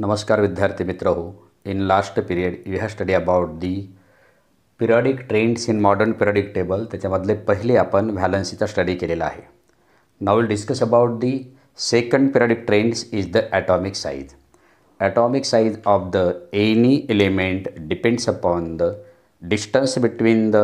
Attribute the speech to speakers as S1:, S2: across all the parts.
S1: नमस्कार विद्यार्थी मित्र हो in last period you have study about the periodic trends in modern periodic table त्याच्यामधले पहिले आपण व्हॅलन्सीचा स्टडी केलेला आहे now will discuss about the second periodic trends is the atomic size atomic size of the any element depends upon the distance between the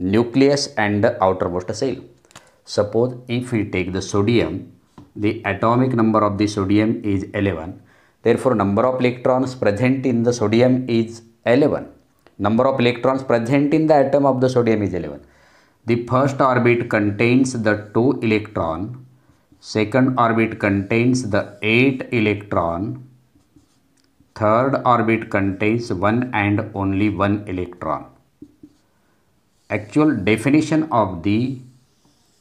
S1: nucleus and the outermost shell suppose if you take the sodium the atomic number of the sodium is eleven Therefore, number of electrons present in the sodium is 11. Number of electrons present in the atom of the sodium is 11. The first orbit contains the 2 electron. Second orbit contains the 8 electron. Third orbit contains 1 and only 1 electron. Actual definition of the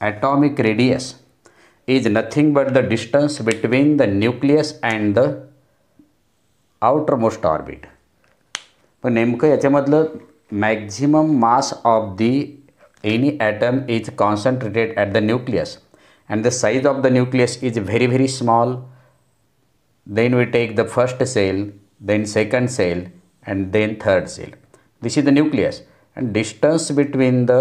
S1: atomic radius is nothing but the distance between the nucleus and the outermost orbit. पण नेमकं याच्यामधलं maximum mass of the any atom is concentrated at the nucleus, and the size of the nucleus is very very small. then we take the first cell then second cell and then third cell this is the nucleus and distance between the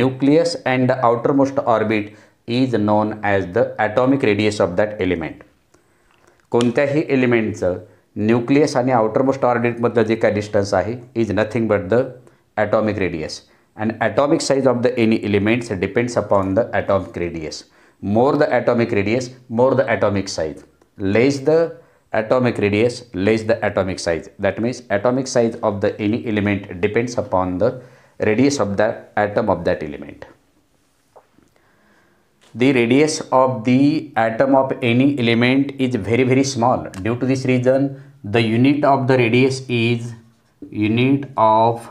S1: nucleus and the outermost orbit is known as the atomic radius of that element कोणत्याही एलिमेंटचं nucleus आणि outermost ऑर्डिटमधलं जे काय distance आहे is nothing but the atomic radius and atomic size of the any elements depends upon the atomic radius more the atomic radius more the atomic size less the atomic radius less the atomic size that means atomic size of the any element depends upon the radius of the atom of that element the radius of the atom of any element is very very small due to this reason the unit of the radius is unit of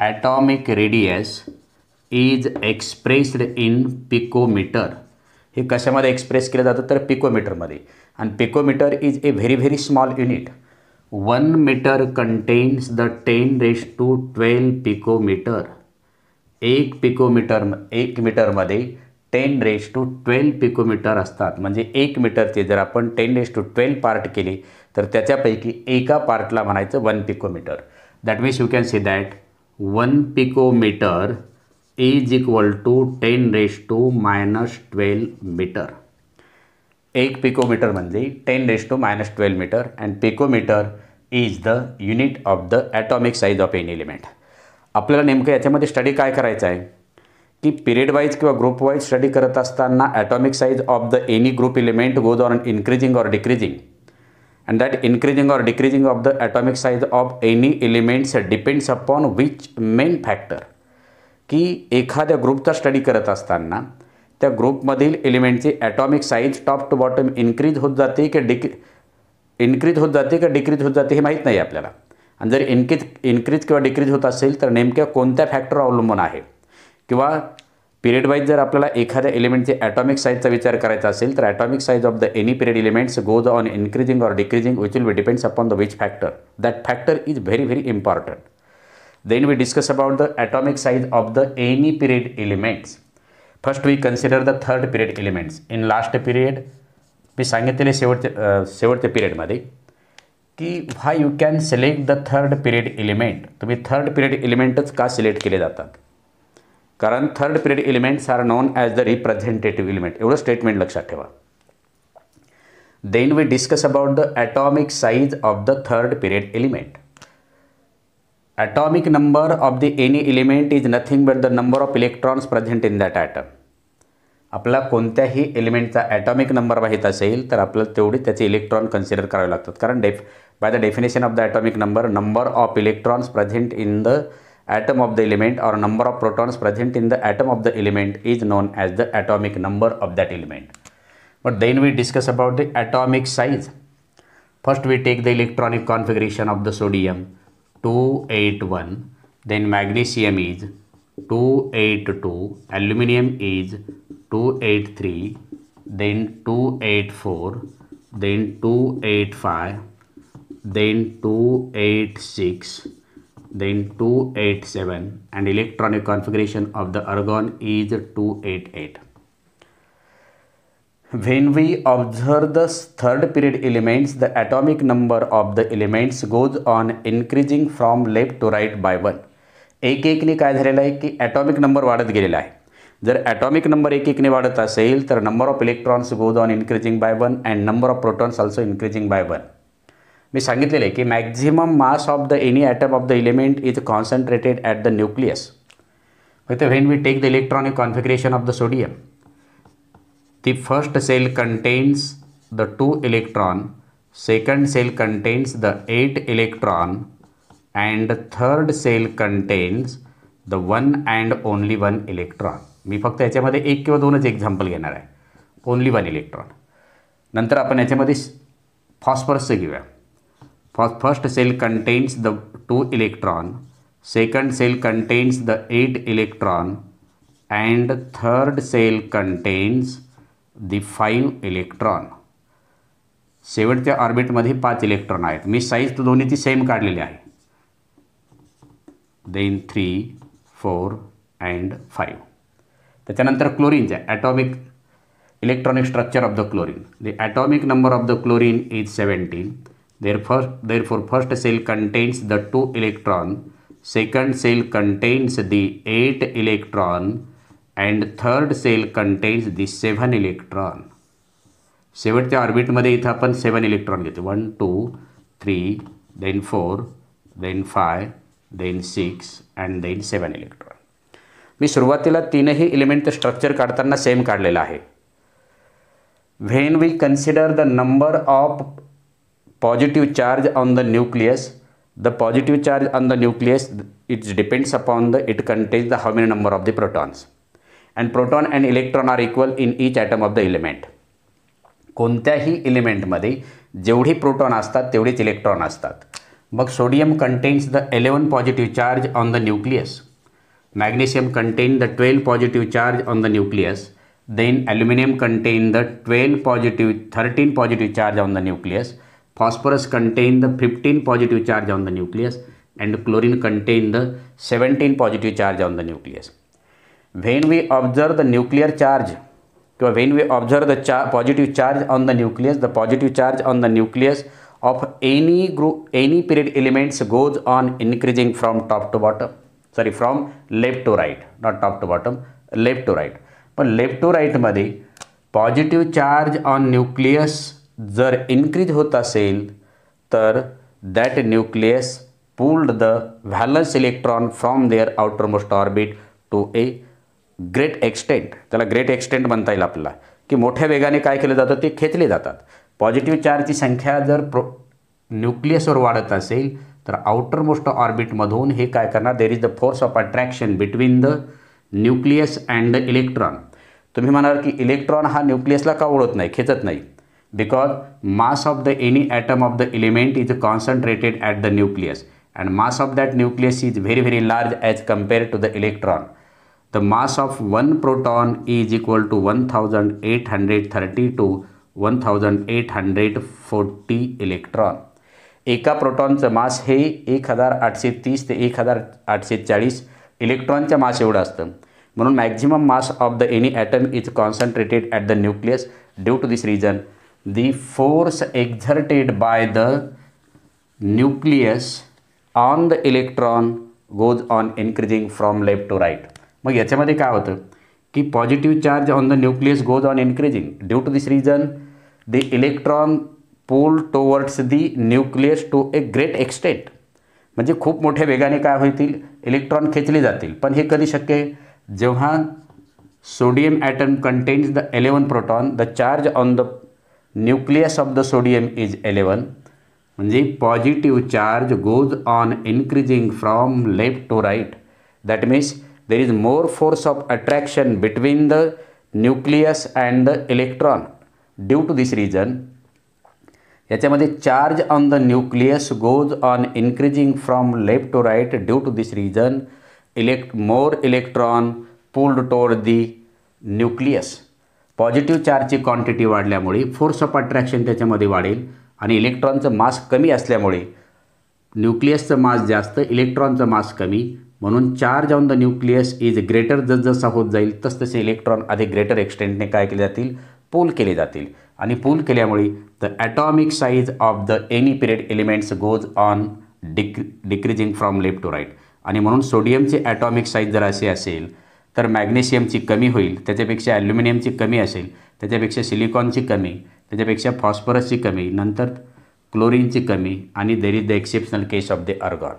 S1: atomic radius is expressed in picometer हे कशामध्ये express केलं जातं तर पिकोमीटरमध्ये आणि picometre is a very very small unit one metre contains the ten raise to twelve picometre एक picometre एक मीटरमध्ये ten raise to twelve picometre असतात म्हणजे एक मीटरचे जर आपण ten raise to twelve part केले तर त्याच्यापैकी एका पार्टला म्हणायचं one picometre that means you can see that one picometre is equal to ten raise to minus twelve metre एक पिकोमीटर म्हणजे ten raise to minus twelve metre and picometre is the unit of the atomic size of an element आपल्याला नेमकं याच्यामध्ये study काय करायचं आहे की period wise किंवा ग्रुप वाईज स्टडी करत असताना atomic size of the any group element goes on increasing or decreasing and that increasing or decreasing of the atomic size of any elements depends upon which main factor की एखाद्या ग्रुपचा study करत असताना त्या ग्रुपमधील एलिमेंटची atomic size top to bottom increase होत जाते की डिक्री इन्क्रीज होत जाते की डिक्रीज होत जाते हे माहीत नाही आपल्याला आणि जर इनक्रीज इन्क्रीज किंवा डिक्रीज होत असेल तर नेमक्या कोणत्या फॅक्टर अवलंबून आहे किंवा पिरियड वाईज जर आपल्याला एखाद्या एलिमेंटचे ॲटॉमिक साईजचा विचार करायचा असेल तर atomic size of the any period elements goes on increasing or decreasing which will be depends upon the which factor that factor is very very important then we discuss about the atomic size of the any period first we we consider the third period elements in last period मी सांगितलेले शेवटच्या शेवटच्या पिरियडमध्ये की why you can select the third period element तुम्ही third period एलिमेंटच का select केले जातात कारण third period elements are known as the representative element एवढं स्टेटमेंट लक्षात ठेवा then we discuss about the atomic size of the third period element atomic number of the any element is nothing but the number of electrons present in that atom आपला कोणत्याही एलिमेंटचा atomic number माहीत असेल तर आपल्याला तेवढे त्याचे electron consider करावे लागतात कारण def by the definition of the atomic number number of electrons present in the atom of the element or number of protons present in the atom of the element is known as the atomic number of that element. But then we discuss about the atomic size. First we take the electronic configuration of the sodium 281, then magnesium is 282, aluminium is 283, then 284, then 285, then 286, then 287 and electronic configuration of the argon is 288. When we observe the third period elements, the atomic number of the elements goes on increasing from left to right by one. एक एकने काय झालेलं आहे की atomic number वाढत गेलेला आहे जर ॲटॉमिक नंबर एक एकने वाढत असेल तर number of electrons goes on increasing by one and number of protons also increasing by one मी सांगितलेलं आहे की maximum mass of the any atom of the element is concentrated at the nucleus फक्त when we take the electronic configuration of the sodium the first shell contains the two electron second shell contains the eight electron and third shell contains the one and only one electron मी फक्त याच्यामध्ये एक किंवा दोनच example घेणार आहे only one electron नंतर आपण याच्यामध्ये फॉस्फरसचं घेऊया first shell contains the 2 electron second shell contains the 8 electron and third shell contains the 5 electron. शेवटच्या ऑर्बिटमध्ये पाच इलेक्ट्रॉन आहेत मी साईज दोन्ही ती सेम काढलेली आहे then three four and five त्याच्यानंतर क्लोरीनचे atomic electronic structure of the chlorine the atomic number of the chlorine is seventeen Therefore, therefore, first cell contains the two electron, second cell contains the eight electron and third cell contains the seven electron. शेवटच्या ऑर्बिटमध्ये इथं आपण seven electron घेतो one two three then four then five then six and then seven electron मी सुरुवातीला तीनही element structure काढताना same काढलेलं आहे when we consider the number of positive charge on the nucleus the positive charge on the nucleus it depends upon the it contains the how many number of the protons and proton and electron are equal in each atom of the element कोणत्याही एलिमेंटमध्ये जेवढी proton असतात तेवढीच इलेक्ट्रॉन असतात मग sodium contains the 11 positive charge on the nucleus. Magnesium contain the 12 positive charge on the nucleus. Then aluminium contain the 12 13 positive charge on the nucleus phosphorus contain the 15 positive charge on the nucleus and chlorine contain the 17 positive charge on the nucleus. When we observe the nuclear charge, when we observe the char positive charge on the nucleus, the positive charge on the nucleus of any group, any period elements goes on increasing from top to bottom. Sorry, from left to right, not top to bottom, left to right. But left to right, positive charge on nucleus जर increase होत असेल तर that nucleus pulled the valence electron from their outermost orbit to a great extent त्याला great extent म्हणता येईल आपल्याला की मोठ्या वेगाने काय केलं जातं ते खेचले जातात पॉझिटिव्ह चार्जची संख्या जर प्रो न्यूक्लियसवर वाढत असेल तर आउटरमोस्ट ऑर्बिटमधून हे काय करणार there is the force of attraction between the nucleus and the electron तुम्ही म्हणाल की इलेक्ट्रॉन हा न्यूक्लियसला का ओळत नाही खेचत नाही because mass of the any atom of the element is concentrated at the nucleus and mass of that nucleus is very very large as compared to the electron. The mass of one proton is equal to 1830 to 1840 electron. एका प्रोटॉनचं मास हे एक हजार आठशे तीस ते एक हजार आठशे चाळीस इलेक्ट्रॉनच्या मास एवढं असतं म्हणून maximum mass of the any atom is concentrated at the nucleus due to the force exerted by the nucleus on the electron goes on increasing from left to right मग याच्यामध्ये काय होतं की positive charge on the nucleus goes on increasing due to this reason the electron pull towards the nucleus to a great extent म्हणजे खूप मोठ्या वेगाने काय होतील इलेक्ट्रॉन खेचले जातील पण हे कधी शक्य आहे जेव्हा sodium atom contains the eleven proton the charge on the nucleus of the sodium is 11 the positive charge goes on increasing from left to right that means there is more force of attraction between the nucleus and the electron due to this reason the charge on the nucleus goes on increasing from left to right due to this reason more electron pulled toward the nucleus positive चार्जची quantity वाढल्यामुळे force of attraction त्याच्यामध्ये वाढेल आणि इलेक्ट्रॉनचं mass कमी असल्यामुळे न्यूक्लियसचं मास जास्त इलेक्ट्रॉनचं मास कमी म्हणून charge on the nucleus is greater जसा होत जाईल तसतसे इलेक्ट्रॉन अधिक ग्रेटर एक्सटेंटने काय केले जातील पूल केले जातील आणि पूल केल्यामुळे the atomic size of the any period elements goes on decree decreasing from left to right आणि म्हणून सोडियमचे ॲटॉमिक साईज जर असे असेल तर मॅग्नेशियमची कमी होईल त्याच्यापेक्षा ॲल्युमिनियमची कमी असेल त्याच्यापेक्षा सिलिकॉनची कमी त्याच्यापेक्षा फॉस्फरसची कमी नंतर क्लोरीनची कमी आणि there is the exceptional case of the argon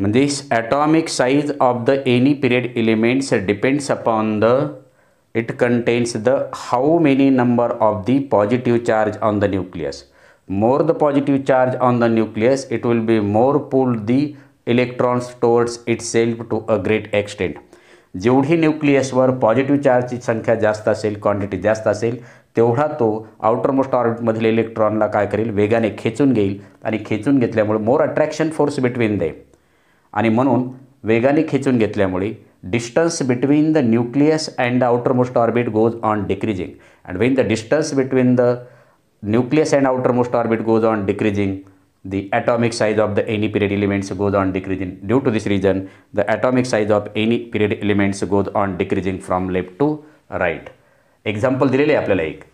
S1: म्हणजे atomic size of the any period elements depends upon the it contains the how many number of the positive charge on the nucleus more the positive charge on the nucleus it will be more pull the electrons towards itself to a great extent जेवढी न्यूक्लियसवर positive चार्जची संख्या जास्त असेल quantity जास्त असेल तेवढा तो outer most ऑर्बिटमधील इलेक्ट्रॉनला काय करेल वेगाने खेचून घेईल आणि खेचून घेतल्यामुळे more attraction force between they आणि म्हणून वेगाने खेचून घेतल्यामुळे distance between the nucleus and the most orbit goes on decreasing and when the distance between the nucleus and most orbit goes on decreasing the atomic size of the any period elements goes on decreasing due to this reason the atomic size of any period elements goes on decreasing from left to right example dilele aplyala like,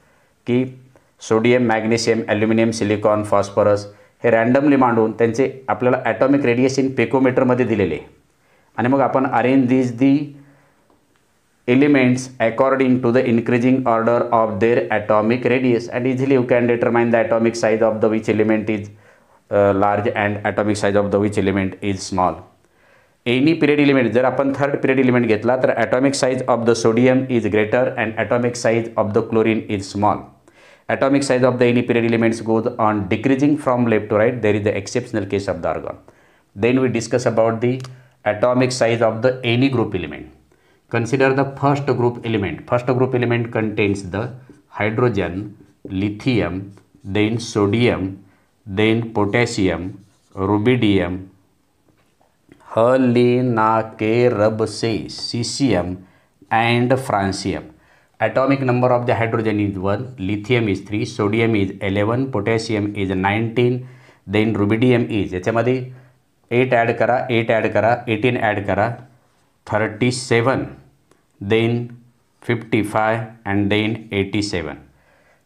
S1: ki sodium magnesium aluminum silicon phosphorus हे randomly मांडून त्यांचे आपल्याला atomic radiation पेकोमीटरमध्ये दिलेले आणि मग आपण arrange these the elements according to the increasing order of their atomic radius and easily you can determine the atomic size of the which element is large and atomic size of the which element is small. Any period element, there upon third period element get later, atomic size of the sodium is greater and atomic size of the chlorine is small. Atomic size of the any period elements goes on decreasing from left to right. There is the exceptional case of the argon. Then we discuss about the atomic size of the any group element. Consider the first group element. First group element contains the hydrogen, lithium, then sodium, then potassium rubidium ह ना के रब से caesium and francium atomic number of the hydrogen is one lithium is three sodium is eleven potassium is nineteen then rubidium is याच्यामध्ये eight add करा eight add करा eighteen add करा thirty seven then fifty five and then eighty seven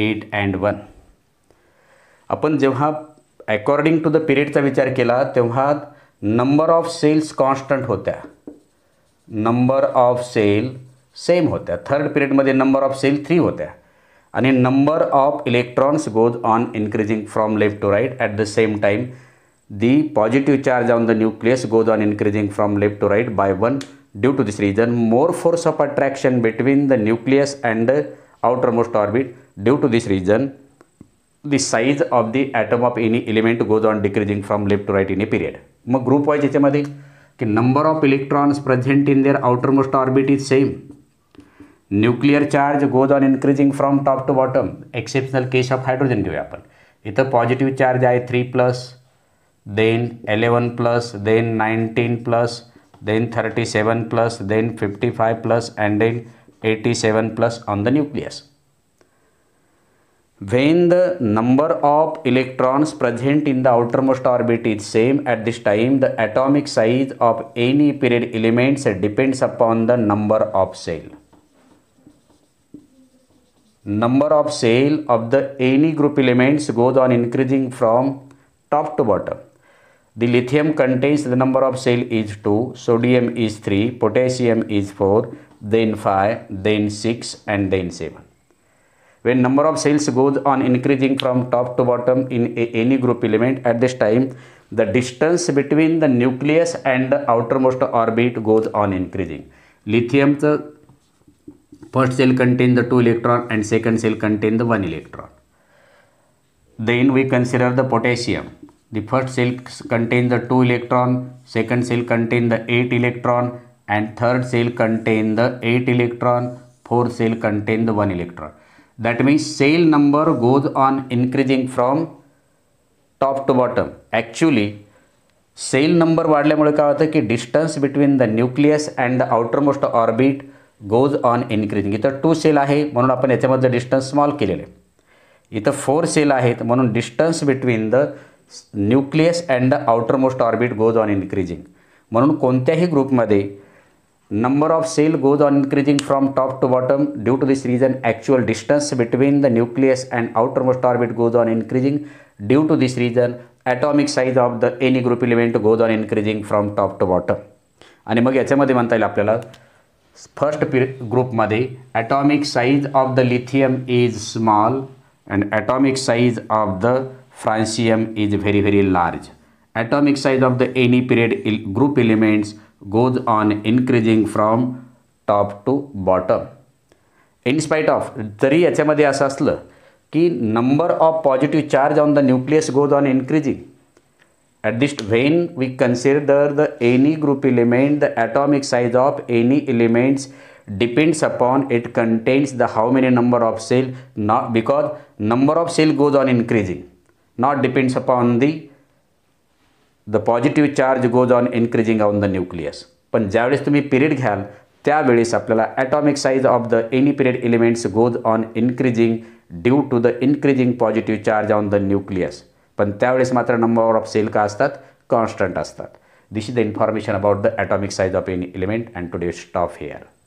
S1: eight and one आपण जेव्हा according to the पिरियडचा विचार केला तेव्हा नंबर ऑफ सेल्स कॉन्स्टंट होत्या नंबर ऑफ सेल सेम होत्या थर्ड पिरियडमध्ये नंबर ऑफ सेल थ्री होत्या आणि number of electrons goes on increasing from left to right at the same time the positive charge on the nucleus goes on increasing from left to right by one due to this reason more force of attraction between the nucleus and the most orbit Due to this reason, the size of the atom of any element goes on decreasing from left to right in a period. मग group wise चेचे मदे, कि number of electrons present in their outermost orbit is same. Nuclear charge goes on increasing from top to bottom. Exceptional case of hydrogen के व्यापन. इतर positive charge आए 3 plus, then 11 plus, then 19 plus, then 37 plus, then 55 plus, and then 87 plus on the nucleus when the number of electrons present in the outermost orbit is same at this time the atomic size of any period elements depends upon the number of cell number of cell of the any group elements goes on increasing from top to bottom the lithium contains the number of cell is 2 sodium is 3 potassium is 4 then 5 then 6 and then 7 when number of cells goes on increasing from top to bottom in any group element at this time the distance between the nucleus and the outermost orbit goes on increasing lithium the first cell contain the two electron and second cell contain the one electron then we consider the potassium the first cell contain the two electron second cell contain the eight electron and third cell contain the eight electron fourth cell contain the one electron that means sale number goes on increasing from top to bottom actually shell number वाढल्यामुळे काय होतं की distance between the nucleus and the outermost orbit goes on increasing इथं two shell आहे म्हणून आपण याच्यामध्ये distance small केलेलं आहे इथं फोर सेल आहेत म्हणून distance between the nucleus and the outermost orbit goes on increasing म्हणून कोणत्याही ग्रुपमध्ये number of cell goes on increasing from top to bottom due to this reason actual distance between the nucleus and outermost orbit goes on increasing due to this reason atomic size of the any group element goes on increasing from top to bottom and mag yachyamadhe mantayil aplyala first group madhe atomic size of the lithium is small and atomic size of the francium is very very large atomic size of the any period group elements goes on increasing from top to bottom in spite of तरी याच्यामध्ये असं असलं की number of positive charge on the nucleus goes on increasing at this when we consider the any group element the atomic size of any elements depends upon it contains the how many number of shell not because number of shell goes on increasing not depends upon the the positive charge goes on increasing on the nucleus पण ज्यावेळेस तुम्ही period घ्याल त्यावेळेस आपल्याला atomic size of the any period elements goes on increasing due to the increasing positive charge on the nucleus पण त्यावेळेस मात्र number of sale का असतात कॉन्स्टंट असतात this is the information about the atomic size of any element and to today stop hair